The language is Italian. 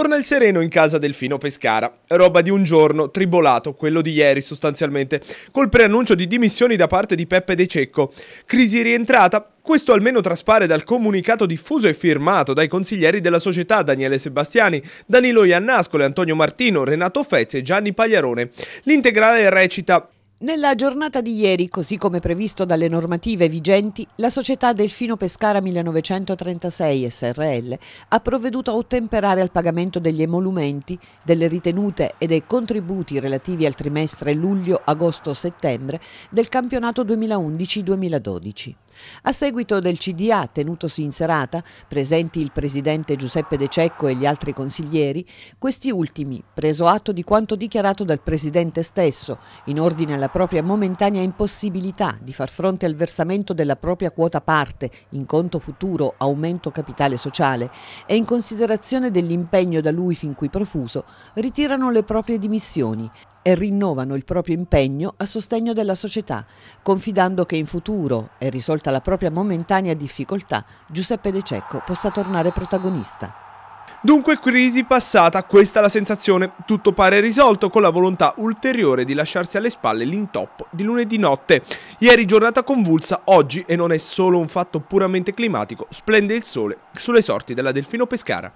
Torna il sereno in casa del Fino Pescara. Roba di un giorno, tribolato, quello di ieri sostanzialmente, col preannuncio di dimissioni da parte di Peppe De Cecco. Crisi rientrata, questo almeno traspare dal comunicato diffuso e firmato dai consiglieri della società Daniele Sebastiani, Danilo Iannascole, Antonio Martino, Renato Fezzi e Gianni Pagliarone. L'integrale recita nella giornata di ieri, così come previsto dalle normative vigenti, la società Delfino Pescara 1936 SRL ha provveduto a ottemperare al pagamento degli emolumenti, delle ritenute e dei contributi relativi al trimestre luglio-agosto-settembre del campionato 2011-2012. A seguito del CDA tenutosi in serata, presenti il presidente Giuseppe De Cecco e gli altri consiglieri, questi ultimi, preso atto di quanto dichiarato dal presidente stesso in ordine alla propria momentanea impossibilità di far fronte al versamento della propria quota parte in conto futuro aumento capitale sociale e in considerazione dell'impegno da lui fin qui profuso, ritirano le proprie dimissioni e rinnovano il proprio impegno a sostegno della società, confidando che in futuro, e risolta la propria momentanea difficoltà, Giuseppe De Cecco possa tornare protagonista. Dunque crisi passata, questa la sensazione, tutto pare risolto con la volontà ulteriore di lasciarsi alle spalle l'intoppo di lunedì notte. Ieri giornata convulsa, oggi, e non è solo un fatto puramente climatico, splende il sole sulle sorti della Delfino Pescara.